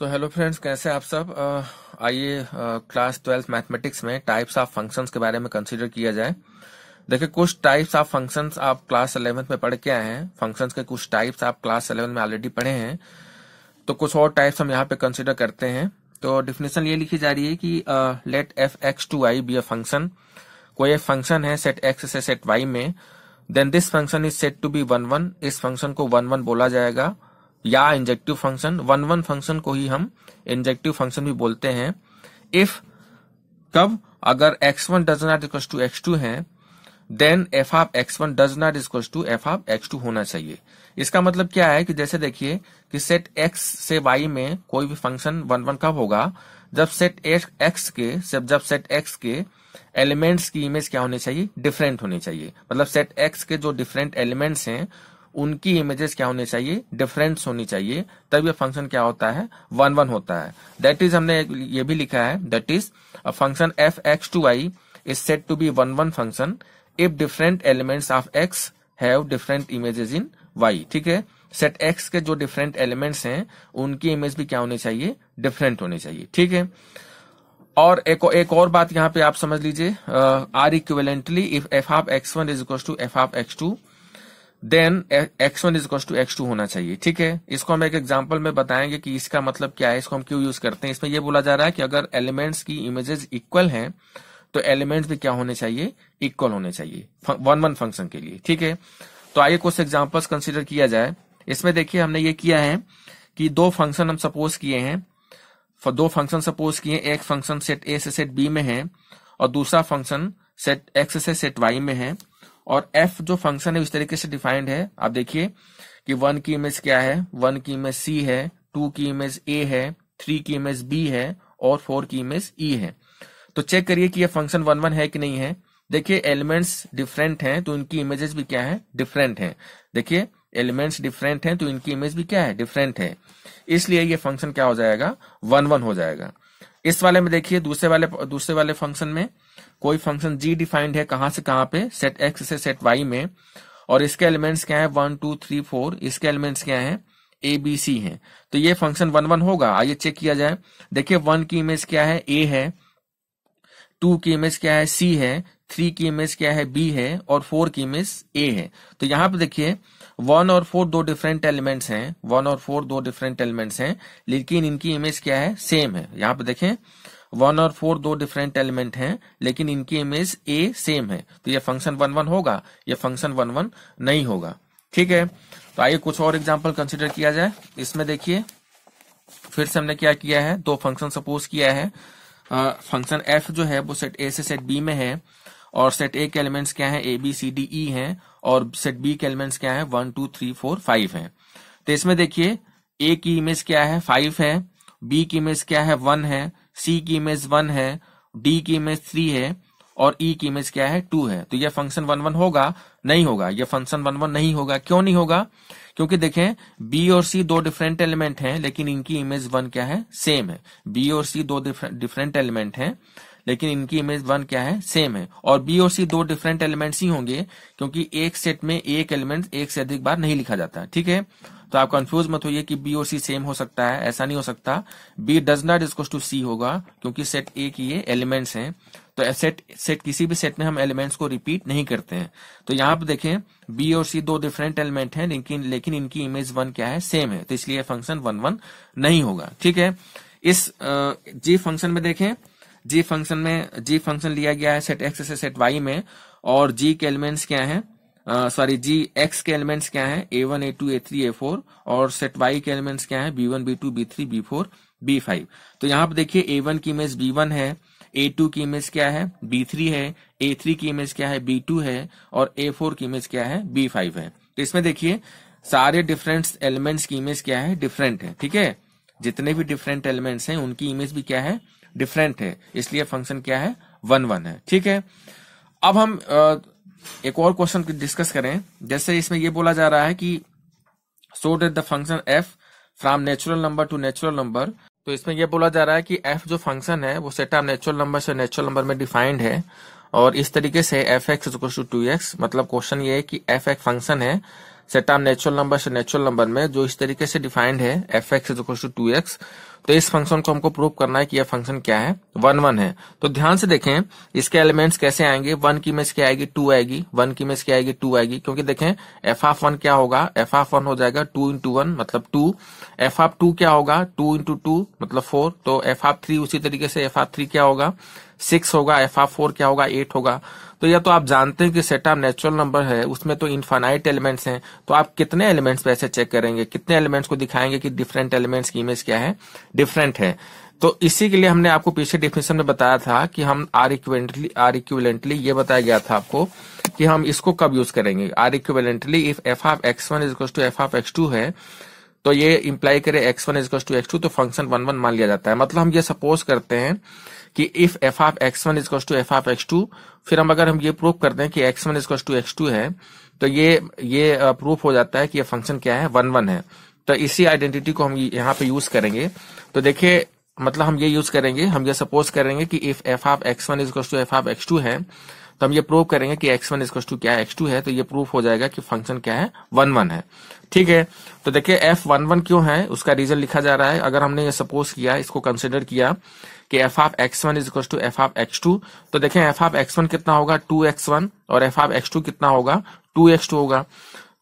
तो hello friends कैसे आप सब आइए क्लास ट्वेल्थ मैथमेटिक्स में टाइप्स ऑफ फंक्शंस के बारे में कंसीडर किया जाए देखिए कुछ टाइप्स ऑफ फंक्शंस आप क्लास अलेवेंथ में पढ़ के आए हैं फंक्शंस के कुछ टाइप्स आप क्लास इलेवेंथ में ऑलरेडी पढ़े हैं तो कुछ और टाइप्स हम यहाँ पे कंसिडर करते हैं तो डिफिनेशन ये लिखी जा रही है कि let F X to I be a function कोई एक फंक्शन है सेट एक्स से सेट वाई में then this function is set to be one one इस फंक्शन को वन वन बोला जाएगा या injective function one one function को ही हम इंजेक्टिव फंक्शन भी बोलते हैं इफ कब अगर X one does not equal to X two है then F of X one does not equal to F of X two होना चाहिए इसका मतलब क्या है कि जैसे देखिए कि सेट एक्स से वाई में कोई भी फंक्शन वन वन कब होगा जब सेट एक्स के जब सेट एक्स के एलिमेंट्स की इमेज क्या होनी चाहिए डिफरेंट होनी चाहिए मतलब सेट एक्स के जो डिफरेंट एलिमेंट्स हैं उनकी इमेजेस क्या होनी चाहिए डिफरेंस होनी चाहिए तब ये फंक्शन क्या होता है वन वन होता है दैट इज हमने ये भी लिखा है that is a function F X to I is set to be one one function if different elements of X have different images in Y ठीक है सेट एक्स के जो डिफरेंट एलिमेंट्स हैं उनकी इमेज भी क्या होनी चाहिए डिफरेंट होनी चाहिए ठीक है और एक एक और बात यहाँ पे आप समझ लीजिए or equivalently if F half X one is equal to F half X two then X one is equal to X two होना चाहिए ठीक है इसको हम एक एग्जाम्पल में बताएंगे कि इसका मतलब क्या है इसको हम क्यों यूज करते हैं इसमें यह बोला जा रहा है कि अगर एलिमेंट्स की इमेजेस इक्वल हैं तो एलिमेंट्स भी क्या होने चाहिए इक्वल होने चाहिए वन वन फंक्शन के लिए ठीक है तो आइए कुछ एग्जाम्पल्स कंसिडर किया जाए इसमें देखिए हमने ये किया है कि दो फंक्शन हम सपोज किए हैं दो फंक्शन सपोज किए एक फंक्शन सेट ए से सेट बी में है और दूसरा फंक्शन सेट एक्स से सेट वाई में है और एफ जो फंक्शन है उस तरीके से डिफाइंड है आप देखिए कि वन की इमेज क्या है वन की इमेज सी है टू की इमेज ए है थ्री की इमेज बी है और फोर की इमेज ई है तो चेक करिए कि यह फंक्शन वन वन है कि नहीं है देखिए एलिमेंट्स डिफरेंट हैं तो इनकी तो इमेजेस भी क्या है डिफरेंट हैं देखिए एलिमेंट्स डिफरेंट हैं तो इनकी इमेज भी क्या है डिफरेंट है इसलिए ये फंक्शन क्या हो जाएगा वन वन हो जाएगा इस वाले में देखिए दूसरे वाले दूसरे वाले फंक्शन में कोई फंक्शन जी डिफाइंड है कहां से कहां पे सेट एक्स से सेट वाई में और इसके एलिमेंट्स क्या है वन टू थ्री फोर इसके एलिमेंट्स क्या है ए बी सी है तो ये फंक्शन वन वन होगा आइए चेक किया जाए देखिए वन की इमेज क्या है ए है टू की इमेज क्या है सी है थ्री की इमेज क्या है बी है और फोर की इमेज ए है तो यहाँ पे देखिए वन और फोर दो डिफरेंट एलिमेंट्स हैं वन और फोर दो डिफरेंट एलिमेंट्स हैं लेकिन इनकी इमेज क्या है सेम है यहाँ पे देखें वन और फोर दो डिफरेंट एलिमेंट हैं लेकिन इनकी इमेज ए सेम है तो ये फंक्शन वन वन होगा ये फंक्शन वन वन नहीं होगा ठीक है तो आइए कुछ और एग्जाम्पल कंसिडर किया जाए इसमें देखिए फिर से हमने क्या किया है दो फंक्शन सपोज किया है फंक्शन एफ जो है वो सेट ए से सेट बी में है और सेट ए के एलिमेंट्स क्या है A B C D E है और सेट बी के एलिमेंट्स क्या है one two three four five है तो इसमें देखिए ए की इमेज क्या है फाइव है बी की इमेज क्या है वन है सी की इमेज वन है डी की इमेज थ्री है और ई e की इमेज क्या है टू है तो यह फंक्शन वन वन होगा नहीं होगा यह फंक्शन वन वन नहीं होगा क्यों नहीं होगा क्योंकि देखें बी और सी दो डिफरेंट एलिमेंट हैं लेकिन इनकी इमेज वन क्या है सेम है बी और सी दो डिफरेंट एलिमेंट हैं लेकिन इनकी इमेज वन क्या है सेम है और बी और सी दो डिफरेंट एलिमेंट्स ही होंगे क्योंकि एक सेट में एक एलिमेंट एक से अधिक बार नहीं लिखा जाता ठीक है तो आप कंफ्यूज मत होइए कि बी और सी सेम हो सकता है ऐसा नहीं हो सकता B does not is to C होगा क्योंकि सेट ए की ये एलिमेंट्स हैं तो सेट सेट किसी भी सेट में हम एलिमेंट्स को रिपीट नहीं करते हैं तो यहां पर देखें बी और सी दो डिफरेंट एलिमेंट हैं लेकिन लेकिन इनकी इमेज वन क्या है सेम है तो इसलिए फंक्शन वन वन नहीं होगा ठीक है इस जी फंक्शन में देखें जी फंक्शन में जी फंक्शन लिया गया है सेट एक्स से सेट वाई में और जी के एलिमेंट्स क्या है सॉरी जी एक्स के एलिमेंट्स क्या है A one A two A three A four और सेट वाई के एलिमेंट्स क्या है B one B two B three B four B five तो यहाँ पर देखिए ए वन की इमेज बी वन है ए टू की इमेज क्या है बी थ्री है ए थ्री की इमेज क्या है बी टू है और ए फोर की इमेज क्या है बी फाइव है तो इसमें देखिए सारे डिफरेंट एलिमेंट्स की इमेज क्या है डिफरेंट है ठीक है जितने भी डिफरेंट एलिमेंट्स हैं उनकी इमेज भी क्या है डिफरेंट है इसलिए फंक्शन क्या है वन वन है ठीक है अब हम एक और क्वेश्चन डिस्कस करें जैसे इसमें यह बोला जा रहा है कि so that the function F from natural number to natural number तो इसमें यह बोला जा रहा है कि एफ जो फंक्शन है वो सेट ऑफ नेचुरल नंबर से नेचुरल नंबर में डिफाइंड है और इस तरीके से F X to two X मतलब क्वेश्चन ये है कि एफ एक फंक्शन है सेट ऑफ नेचुरल नंबर से नेचुरल नंबर में जो इस तरीके से डिफाइंड है F X to two X तो इस फंक्शन को हमको प्रूव करना है कि यह फंक्शन क्या है वन वन है तो ध्यान से देखें इसके एलिमेंट्स कैसे आएंगे वन की इमेज क्या आएगी टू आएगी वन की इमेज क्या आएगी टू आएगी क्योंकि देखें एफ ऑफ वन क्या होगा एफ ऑफ वन हो जाएगा टू इंटू वन मतलब टू एफ ऑफ टू क्या होगा टू इंटू टू मतलब फोर तो एफ ऑफ थ्री उसी तरीके से एफ ऑफ थ्री क्या होगा सिक्स होगा एफ आफ फोर क्या होगा एट होगा तो यह तो आप जानते हैं कि सेटा नेचुरल नंबर है उसमें तो इनफाइनाइट एलिमेंट्स हैं तो आप कितने एलिमेंट्स वैसे चेक करेंगे कितने एलिमेंट्स को दिखाएंगे कि डिफरेंट एलिमेंट्स की इमेज क्या है डिफरेंट है तो इसी के लिए हमने आपको पीछे डिफिनेशन में बताया था कि हम आर इक्वेंटली आर इक्वेलेंटली ये बताया गया था आपको कि हम इसको कब यूज करेंगे or equivalently if F of X one is to F of X two है तो ये इम्प्लाई करे एक्स वन इजकस टू एक्स टू तो फंक्शन वन वन मान लिया जाता है मतलब हम ये सपोज करते हैं कि if F of X one इजकस to F half X two फिर हम अगर हम ये प्रूफ करते हैं कि एक्स वन इजकस टू एक्स टू है तो ये ये प्रूफ हो जाता है कि ये फंक्शन क्या है वन वन है तो इसी आइडेंटिटी को हम यहाँ पे यूज करेंगे तो देखिए मतलब हम ये यूज करेंगे हम ये सपोज करेंगे कि if F of X one is to F of X two है तो हम ये प्रूव करेंगे कि एक्स वन इज टू क्या है एक्स टू है तो ये प्रूफ हो जाएगा कि फंक्शन क्या है वन वन है ठीक है तो देखिए एफ वन वन क्यों है उसका रीजन लिखा जा रहा है अगर हमने ये सपोज किया इसको कंसिडर किया कि F of X one is to F of X two तो देखें एफ आफ एक्स वन कितना होगा टू एक्स वन और एफ आफ एक्स टू कितना होगा टू एक्स टू होगा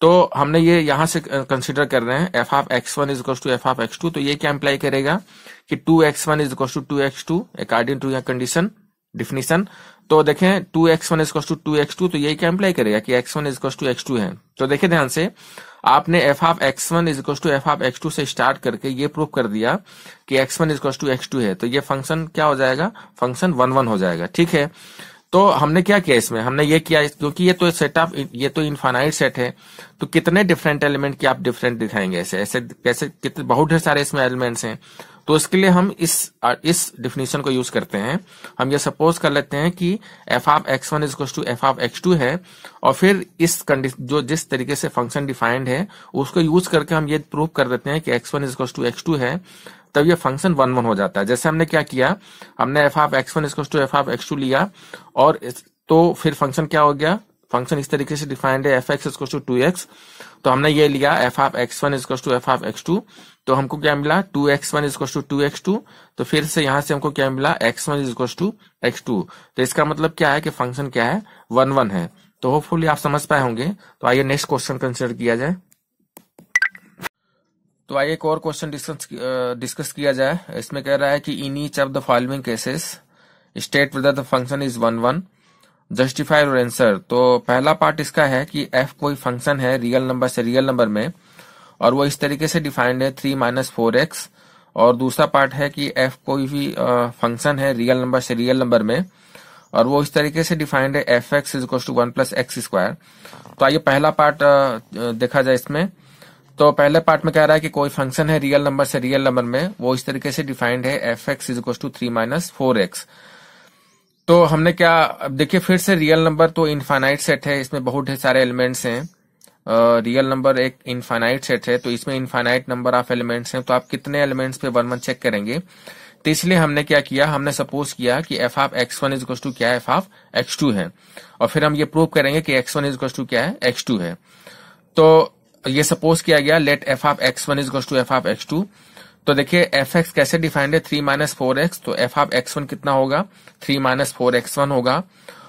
तो हमने ये यहां से कंसिडर कर रहे हैं F half X one is equal to F half X two तो ये क्या इंप्लाई करेगा कि two X one is equal to two X two according to या कंडीशन डिफिनीशन तो देखें टू एक्स वन इजक्स टू टू एक्स टू तो ये क्या इंप्लाई करेगा कि एक्स वन इजक्स टू एक्स टू है तो देखें ध्यान से आपने एफ हाफ एक्स वन इजक्स to F half X two से स्टार्ट करके ये प्रूव कर दिया कि एक्स वन इजक्स टू एक्स टू है तो ये फंक्शन क्या हो जाएगा फंक्शन वन वन हो जाएगा ठीक है तो हमने क्या किया इसमें हमने ये किया क्योंकि ये तो सेट ऑफ ये तो इनफाइनाइट सेट है तो कितने डिफरेंट एलिमेंट की आप डिफरेंट दिखाएंगे ऐसे ऐसे कैसे कितने बहुत ढेर सारे इसमें एलिमेंट्स हैं तो इसके लिए हम इस इस डिफिनेशन को यूज करते हैं हम ये सपोज कर लेते हैं कि एफ ऑफ एक्स वन इजक्व to F of X two है और फिर इस जो जिस तरीके से फंक्शन डिफाइंड है उसको यूज करके हम ये प्रूव कर देते हैं कि एक्स वन इजक्व टू एक्स टू है तब ये फंक्शन वन वन हो जाता है जैसे हमने क्या किया हमने F half X one इसकोस to F half X two लिया और तो फिर फंक्शन क्या हो गया फंक्शन इस तरीके से डिफाइंड है F X is cos two two X तो हमने ये लिया F half X one इसकोस to F half X two तो हमको क्या मिला two X one इसकोस two two X two तो फिर से यहां से हमको क्या मिला X one इसकोस two X two तो इसका मतलब क्या है कि फंक्शन क्या है वन वन है तो होपफुली आप समझ पाए होंगे तो आइए नेक्स्ट क्वेश्चन कंसिडर किया जाए तो आइए एक और क्वेश्चन डिस्कस डिस्कस किया जाए इसमें कह रहा है कि in each of the following cases state whether the function is one one justify और एंसर तो पहला पार्ट इसका है कि एफ कोई फंक्शन है रियल नंबर से रियल नंबर में और वो इस तरीके से डिफाइंड है थ्री माइनस फोर एक्स और दूसरा पार्ट है कि एफ कोई भी फंक्शन है रियल नंबर से रियल नंबर में और वो इस तरीके से डिफाइंड है F X is equal to one plus X square तो आइए पहला पार्ट देखा जाए इसमें तो पहले पार्ट में कह रहा है कि कोई फंक्शन है रियल नंबर से रियल नंबर में वो इस तरीके से डिफाइंड है F X is to three minus four X तो हमने क्या अब देखिए फिर से रियल नंबर तो इनफाइनाइट सेट है इसमें बहुत ढेर सारे एलिमेंट्स हैं रियल नंबर एक इनफाइनाइट सेट है तो इसमें इनफाइनाइट नंबर ऑफ एलिमेंट्स हैं तो आप कितने एलिमेंट्स पे वन वन चेक करेंगे तो इसलिए हमने क्या किया हमने सपोज किया कि एफ ऑफ एक्स वन इजक्स टू क्या एफ ऑफ एक्स टू है और फिर हम ये प्रूव करेंगे कि एक्स वन इजक्स टू क्या है एक्स टू है तो ये सपोज किया गया let F of X one is to F of X two तो देखिए एफ एक्स कैसे डिफाइंड है थ्री माइनस फोर एक्स तो एफ आफ एक्स वन कितना होगा three minus four X one होगा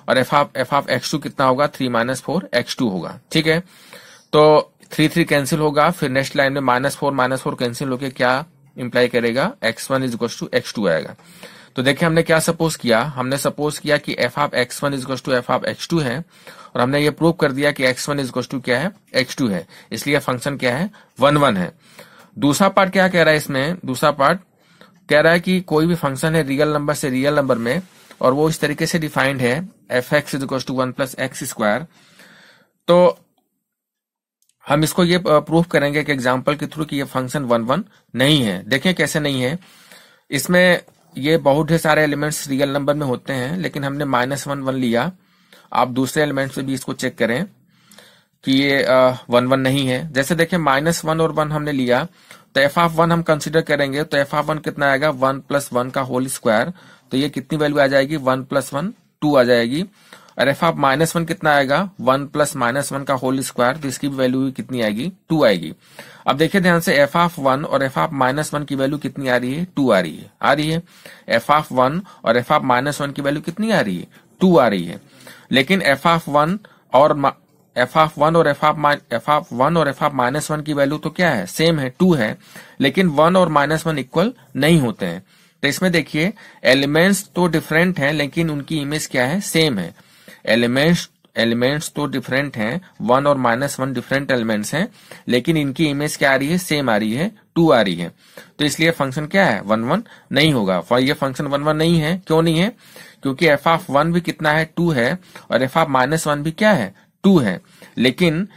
और F of F of X two कितना होगा three minus four X two होगा ठीक है तो थ्री थ्री कैंसिल होगा फिर नेक्स्ट लाइन में minus four minus four cancel होकर क्या इंप्लाई करेगा एक्स वन इज गोस टू एक्स टू आएगा तो देखिए हमने क्या सपोज किया हमने सपोज किया कि एफ आफ एक्स वन इज गोस to F of X two है और हमने ये प्रूव कर दिया कि एक्स वन इज टू क्या है एक्स टू है इसलिए फंक्शन क्या है वन वन है दूसरा पार्ट क्या कह रहा है इसमें दूसरा पार्ट कह रहा है कि कोई भी फंक्शन है रियल नंबर से रियल नंबर में और वो इस तरीके से डिफाइंड है F X is to one plus X square तो हम इसको ये प्रूफ करेंगे कि एग्जाम्पल के थ्रू कि ये फंक्शन वन वन नहीं है देखें कैसे नहीं है इसमें ये बहुत ढेर सारे एलिमेंट्स रियल नंबर में होते हैं लेकिन हमने माइनस वन वन लिया आप दूसरे एलिमेंट से भी इसको चेक करें कि ये वन वन नहीं है जैसे देखें माइनस वन और वन हमने लिया तो एफ ऑफ वन हम कंसिडर करेंगे तो एफ ऑफ वन कितना आएगा वन प्लस वन का होल स्क्वायर तो ये कितनी वैल्यू आ जाएगी वन प्लस वन टू आ जाएगी और एफ ऑफ माइनस वन कितना आएगा वन प्लस माइनस वन का होल स्क्वायर तो इसकी वैल्यू कितनी आएगी टू आएगी अब देखिये ध्यान से एफ ऑफ वन और एफ ऑफ माइनस वन की वैल्यू कितनी आ रही है टू आ रही है आ रही है एफ ऑफ वन और एफ ऑफ माइनस वन की वैल्यू कितनी आ रही है टू आ रही है लेकिन एफ ऑफ वन और एफ ऑफ वन और F of F of one और एफ ऑफ माइनस वन की वैल्यू तो क्या है सेम है टू है लेकिन वन और माइनस वन इक्वल नहीं होते हैं तो इसमें देखिए एलिमेंट्स तो डिफरेंट हैं लेकिन उनकी इमेज क्या है सेम है एलिमेंट्स एलिमेंट्स तो डिफरेंट हैं वन और माइनस वन डिफरेंट एलिमेंट्स हैं लेकिन इनकी इमेज क्या आ रही है सेम आ रही है टू आ रही है तो इसलिए फंक्शन क्या है वन वन नहीं होगा फॉर ये फंक्शन वन वन नहीं है क्यों नहीं है क्योंकि एफ ऑफ वन भी कितना है टू है और एफ ऑफ माइनस वन भी क्या है टू है लेकिन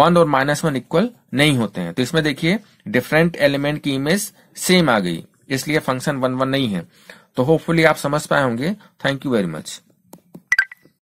वन और माइनस वन इक्वल नहीं होते हैं तो इसमें देखिए डिफरेंट एलिमेंट की इमेज सेम आ गई इसलिए फंक्शन वन वन नहीं है तो होपफुली आप समझ पाए होंगे थैंक यू वेरी मच